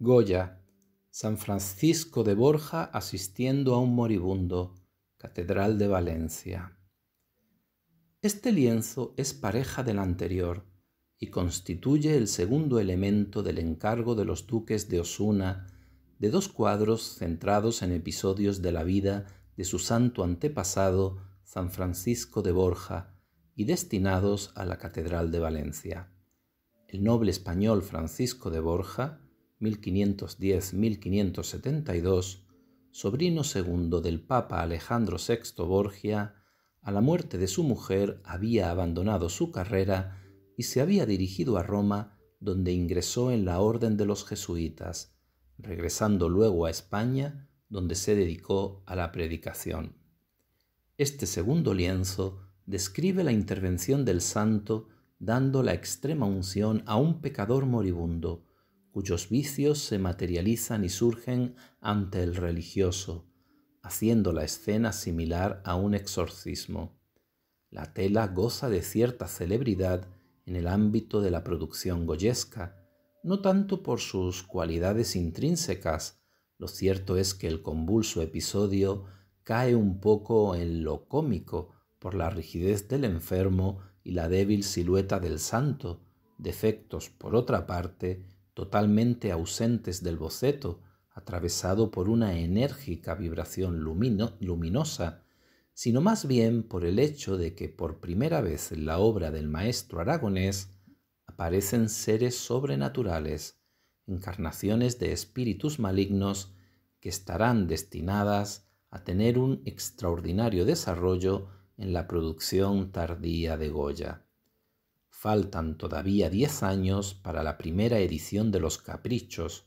Goya, San Francisco de Borja asistiendo a un moribundo, Catedral de Valencia. Este lienzo es pareja del anterior y constituye el segundo elemento del encargo de los duques de Osuna de dos cuadros centrados en episodios de la vida de su santo antepasado, San Francisco de Borja, y destinados a la Catedral de Valencia. El noble español Francisco de Borja, 1510-1572, sobrino segundo del Papa Alejandro VI Borgia, a la muerte de su mujer había abandonado su carrera y se había dirigido a Roma, donde ingresó en la Orden de los Jesuitas, regresando luego a España, donde se dedicó a la predicación. Este segundo lienzo describe la intervención del santo dando la extrema unción a un pecador moribundo, cuyos vicios se materializan y surgen ante el religioso, haciendo la escena similar a un exorcismo. La tela goza de cierta celebridad en el ámbito de la producción goyesca, no tanto por sus cualidades intrínsecas, lo cierto es que el convulso episodio cae un poco en lo cómico por la rigidez del enfermo y la débil silueta del santo, defectos, por otra parte, totalmente ausentes del boceto, atravesado por una enérgica vibración luminosa, sino más bien por el hecho de que por primera vez en la obra del maestro aragonés aparecen seres sobrenaturales, encarnaciones de espíritus malignos que estarán destinadas a tener un extraordinario desarrollo en la producción tardía de Goya. Faltan todavía diez años para la primera edición de los caprichos,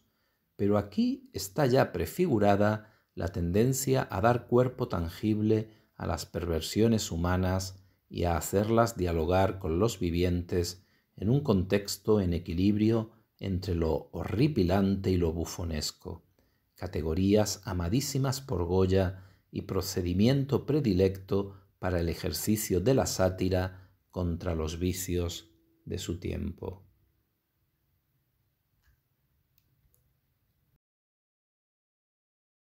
pero aquí está ya prefigurada la tendencia a dar cuerpo tangible a las perversiones humanas y a hacerlas dialogar con los vivientes en un contexto en equilibrio entre lo horripilante y lo bufonesco, categorías amadísimas por Goya y procedimiento predilecto para el ejercicio de la sátira contra los vicios de su tiempo.